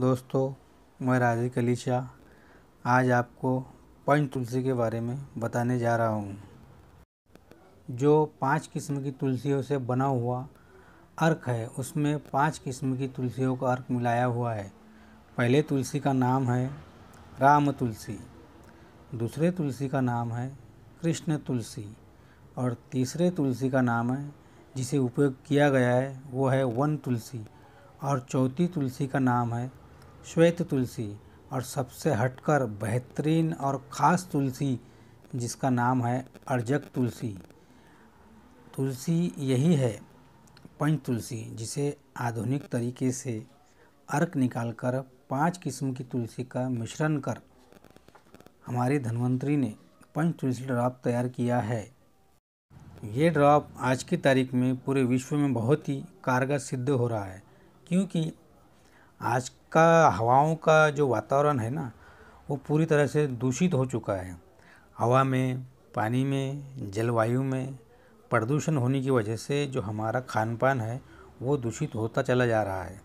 दोस्तों मैं राजे कलीचा आज आपको पंच तुलसी के बारे में बताने जा रहा हूँ जो पांच किस्म की तुलसियों से बना हुआ अर्क है उसमें पांच किस्म की तुलसियों का अर्क मिलाया हुआ है पहले तुलसी का नाम है राम तुलसी दूसरे तुलसी का नाम है कृष्ण तुलसी और तीसरे तुलसी का नाम है जिसे उपयोग किया गया है वो है वन तुलसी और चौथी तुलसी का नाम है श्वेत तुलसी और सबसे हटकर बेहतरीन और ख़ास तुलसी जिसका नाम है अर्जक तुलसी तुलसी यही है पंच तुलसी जिसे आधुनिक तरीके से अर्क निकालकर पांच किस्म की तुलसी का मिश्रण कर हमारे धन्वंतरी ने पंच तुलसी ड्रॉप तैयार किया है ये ड्रॉप आज की तारीख में पूरे विश्व में बहुत ही कारगर सिद्ध हो रहा है क्योंकि आज का हवाओं का जो वातावरण है ना वो पूरी तरह से दूषित हो चुका है हवा में पानी में जलवायु में प्रदूषण होने की वजह से जो हमारा खान पान है वो दूषित होता चला जा रहा है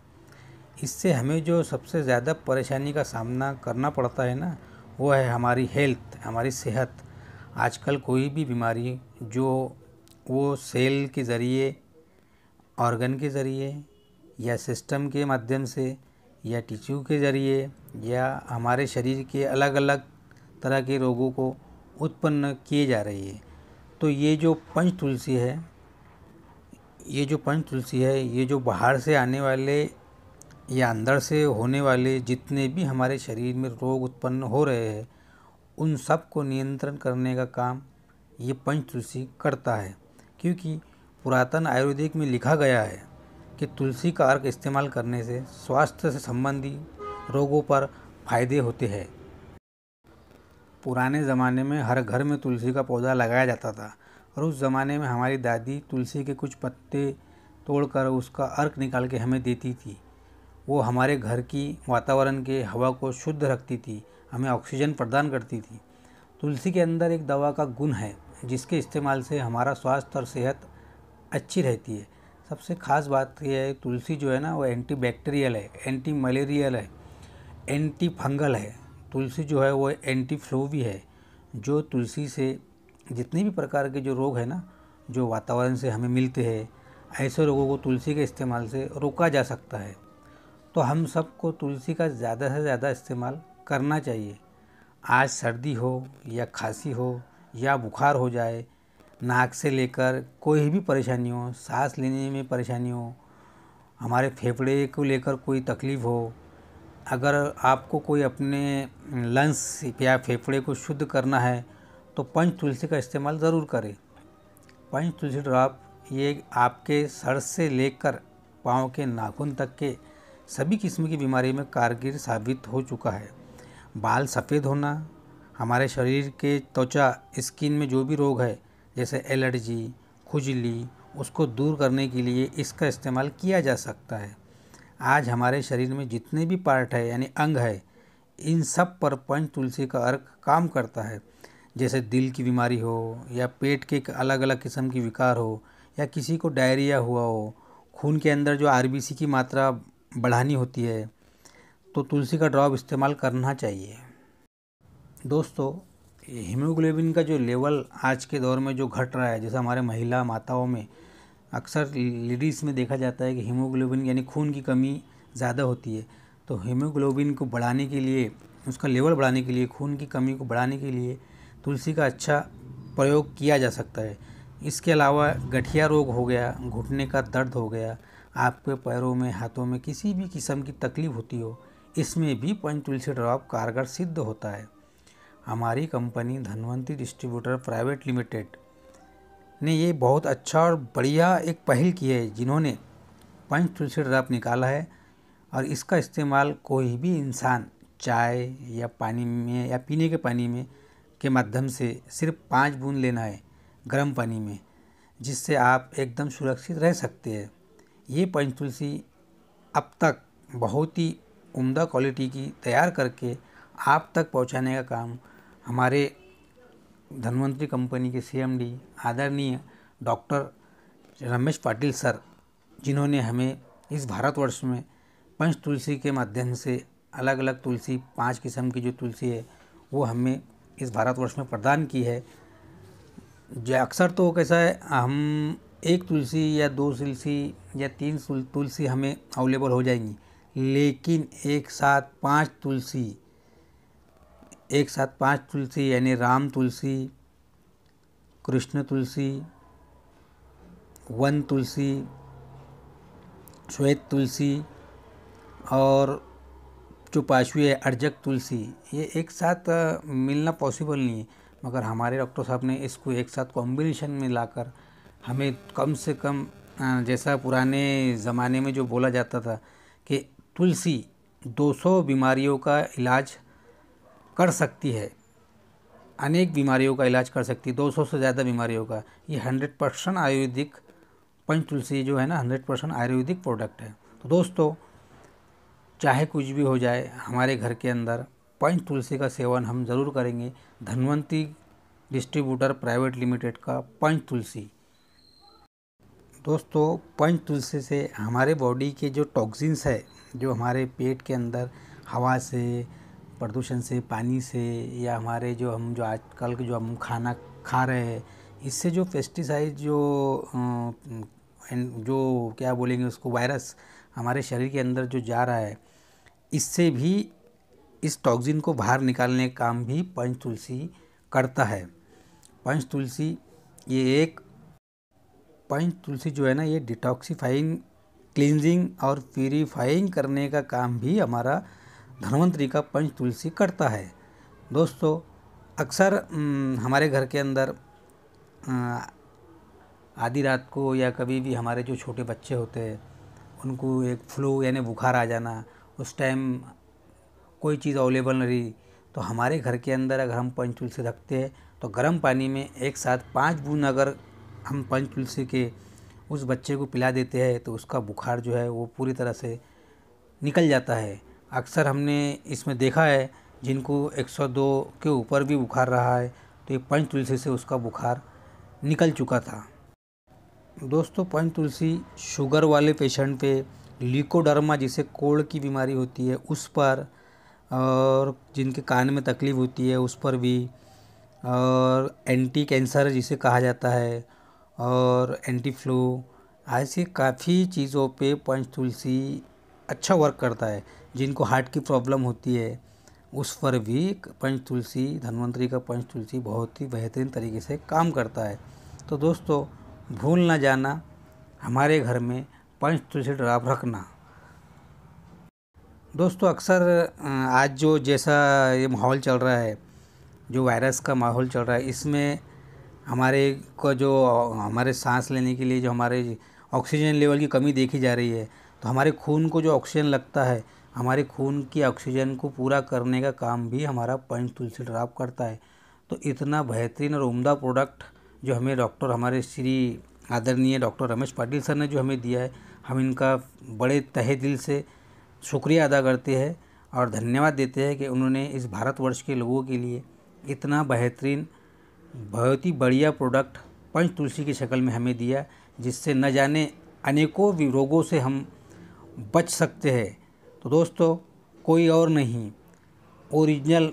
इससे हमें जो सबसे ज़्यादा परेशानी का सामना करना पड़ता है ना वो है हमारी हेल्थ हमारी सेहत आजकल कोई भी बीमारी जो वो सेल के ज़रिए ऑर्गन के ज़रिए या सिस्टम के माध्यम से या टिश्यू के ज़रिए या हमारे शरीर के अलग अलग तरह के रोगों को उत्पन्न किए जा रही है तो ये जो पंच तुलसी है ये जो पंच तुलसी है ये जो बाहर से आने वाले या अंदर से होने वाले जितने भी हमारे शरीर में रोग उत्पन्न हो रहे हैं उन सब को नियंत्रण करने का काम ये पंच तुलसी करता है क्योंकि पुरातन आयुर्वेदिक में लिखा गया है कि तुलसी का अर्क इस्तेमाल करने से स्वास्थ्य से संबंधी रोगों पर फायदे होते हैं पुराने ज़माने में हर घर में तुलसी का पौधा लगाया जाता था और उस ज़माने में हमारी दादी तुलसी के कुछ पत्ते तोड़कर उसका अर्क निकाल के हमें देती थी वो हमारे घर की वातावरण के हवा को शुद्ध रखती थी हमें ऑक्सीजन प्रदान करती थी तुलसी के अंदर एक दवा का गुण है जिसके इस्तेमाल से हमारा स्वास्थ्य और सेहत अच्छी रहती है सबसे ख़ास बात तो यह है तुलसी जो है ना वो एंटी बैक्टीरियल है एंटी मलेरियल है एंटी फंगल है तुलसी जो है वो एंटी फ्लू भी है जो तुलसी से जितने भी प्रकार के जो रोग है ना जो वातावरण से हमें मिलते हैं ऐसे रोगों को तुलसी के इस्तेमाल से रोका जा सकता है तो हम सबको तुलसी का ज़्यादा से ज़्यादा इस्तेमाल करना चाहिए आज सर्दी हो या खांसी हो या बुखार हो जाए नाक से लेकर कोई भी परेशानी हो सांस लेने में परेशानी हो हमारे फेफड़े को लेकर कोई तकलीफ़ हो अगर आपको कोई अपने लंग्स या फेफड़े को शुद्ध करना है तो पंच तुलसी का इस्तेमाल ज़रूर करें पंच तुलसी ड्रॉप ये आपके सर से लेकर पाँव के नाखून तक के सभी किस्म की बीमारी में कारगर साबित हो चुका है बाल सफ़ेद होना हमारे शरीर के त्वचा स्किन में जो भी रोग है जैसे एलर्जी खुजली उसको दूर करने के लिए इसका इस्तेमाल किया जा सकता है आज हमारे शरीर में जितने भी पार्ट है यानी अंग है इन सब पर पंच तुलसी का अर्क काम करता है जैसे दिल की बीमारी हो या पेट के अलग अलग किस्म की विकार हो या किसी को डायरिया हुआ हो खून के अंदर जो आर की मात्रा बढ़ानी होती है तो तुलसी का ड्रॉप इस्तेमाल करना चाहिए दोस्तों हीमोग्लोबिन का जो लेवल आज के दौर में जो घट रहा है जैसे हमारे महिला माताओं में अक्सर लेडीज़ में देखा जाता है कि हीमोग्लोबिन यानी खून की कमी ज़्यादा होती है तो हीमोग्लोबिन को बढ़ाने के लिए उसका लेवल बढ़ाने के लिए खून की कमी को बढ़ाने के लिए तुलसी का अच्छा प्रयोग किया जा सकता है इसके अलावा गठिया रोग हो गया घुटने का दर्द हो गया आपके पैरों में हाथों में किसी भी किस्म की तकलीफ़ होती हो इसमें भी पंच तुलसी ड्रॉप कारगर सिद्ध होता है हमारी company Dhanwanti distributor private limited ने ये बहुत अच्छा और बढ़िया एक पहल की है जिन्होंने पंच तुलसी ड्राप निकाला है और इसका इस्तेमाल कोई भी इंसान चाय या पानी में या पीने के पानी में के माध्यम से सिर्फ पाँच बूंद लेना है गर्म पानी में जिससे आप एकदम सुरक्षित रह सकते हैं ये पंच तुलसी अब तक बहुत ही उम्दा क्वालिटी की तैयार करके आप तक पहुंचाने का काम हमारे धनवंतरी कंपनी के सीएमडी आदरणीय डॉक्टर रमेश पाटिल सर जिन्होंने हमें इस भारतवर्ष में पंच तुलसी के माध्यम से अलग अलग तुलसी पांच किस्म की जो तुलसी है वो हमें इस भारतवर्ष में प्रदान की है जो अक्सर तो कैसा है हम एक तुलसी या दो तुलसी या तीन तुलसी हमें अवेलेबल हो जाएंगी लेकिन एक साथ पांच तुलसी एक साथ पांच तुलसी यानी राम तुलसी कृष्ण तुलसी वन तुलसी श्वेत तुलसी और जो पाशवी है अर्जक तुलसी ये एक साथ मिलना पॉसिबल नहीं है मगर हमारे डॉक्टर साहब ने इसको एक साथ कॉम्बिनेशन में लाकर हमें कम से कम जैसा पुराने ज़माने में जो बोला जाता था कि तुलसी 200 बीमारियों का इलाज कर सकती है अनेक बीमारियों का इलाज कर सकती है 200 से ज़्यादा बीमारियों का ये 100 परसेंट आयुर्वेदिक पंच तुलसी जो है ना 100 परसेंट आयुर्वेदिक प्रोडक्ट है तो दोस्तों चाहे कुछ भी हो जाए हमारे घर के अंदर पंच तुलसी का सेवन हम ज़रूर करेंगे धनवंती डिस्ट्रीब्यूटर प्राइवेट लिमिटेड का पंच तुलसी दोस्तों पंच तुलसी से हमारे बॉडी के जो टॉक्सिन्स है जो हमारे पेट के अंदर हवा से प्रदूषण से पानी से या हमारे जो हम जो आजकल जो हम खाना खा रहे हैं इससे जो पेस्टिसाइड जो जो क्या बोलेंगे उसको वायरस हमारे शरीर के अंदर जो जा रहा है इससे भी इस टॉक्सिन को बाहर निकालने का काम भी पंच तुलसी करता है पंच तुलसी ये एक पंच तुलसी जो है ना ये डिटॉक्सीफाइंग क्लिनजिंग और प्यूरीफाइंग करने का काम भी हमारा धनवंतरी का पंच तुलसी करता है दोस्तों अक्सर हमारे घर के अंदर आधी रात को या कभी भी हमारे जो छोटे बच्चे होते हैं उनको एक फ्लू यानी बुखार आ जाना उस टाइम कोई चीज़ अवेलेबल नहीं रही तो हमारे घर के अंदर अगर हम पंच तुलसी रखते हैं तो गर्म पानी में एक साथ पाँच बूंद अगर हम पंच तुलसी के उस बच्चे को पिला देते हैं तो उसका बुखार जो है वो पूरी तरह से निकल जाता है अक्सर हमने इसमें देखा है जिनको 102 के ऊपर भी बुखार रहा है तो ये पंच तुलसी से उसका बुखार निकल चुका था दोस्तों पंच तुलसी शुगर वाले पेशेंट पे लिकोडर्मा जिसे कोल्ड की बीमारी होती है उस पर और जिनके कान में तकलीफ़ होती है उस पर भी और एंटी कैंसर जिसे कहा जाता है और एंटी फ्लू ऐसी काफ़ी चीज़ों पे पंच तुलसी अच्छा वर्क करता है जिनको हार्ट की प्रॉब्लम होती है उस पर भी पंच तुलसी धन्वंतरी का पंच तुलसी बहुत ही बेहतरीन तरीके से काम करता है तो दोस्तों भूल ना जाना हमारे घर में पंच तुलसी ड्राप रखना दोस्तों अक्सर आज जो जैसा ये माहौल चल रहा है जो वायरस का माहौल चल रहा है इसमें हमारे को जो हमारे सांस लेने के लिए जो हमारे ऑक्सीजन लेवल की कमी देखी जा रही है तो हमारे खून को जो ऑक्सीजन लगता है हमारे खून की ऑक्सीजन को पूरा करने का काम भी हमारा पंच तुलसी ड्राप करता है तो इतना बेहतरीन और उमदा प्रोडक्ट जो हमें डॉक्टर हमारे श्री आदरणीय डॉक्टर रमेश पाटिल सर ने जो हमें दिया है हम इनका बड़े तहे दिल से शुक्रिया अदा करते हैं और धन्यवाद देते हैं कि उन्होंने इस भारतवर्ष के लोगों के लिए इतना बेहतरीन बहुत ही बढ़िया प्रोडक्ट पंच तुलसी की शक्ल में हमें दिया जिससे न जाने अनेकों रोगों से हम बच सकते हैं तो दोस्तों कोई और नहीं original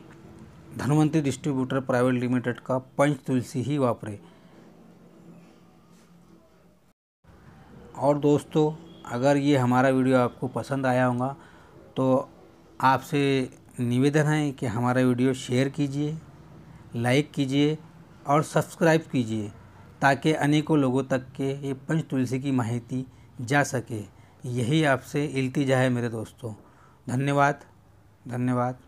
Dhanvantari distributor private limited का पंच तुलसी ही वापरे और दोस्तों अगर ये हमारा वीडियो आपको पसंद आया होगा तो आपसे निवेदन है कि हमारा वीडियो शेयर कीजिए लाइक कीजिए और सब्सक्राइब कीजिए ताकि अनेकों लोगों तक के ये पंच तुलसी की माहिती जा सके यही आपसे इल्तिजा है मेरे दोस्तों धन्यवाद धन्यवाद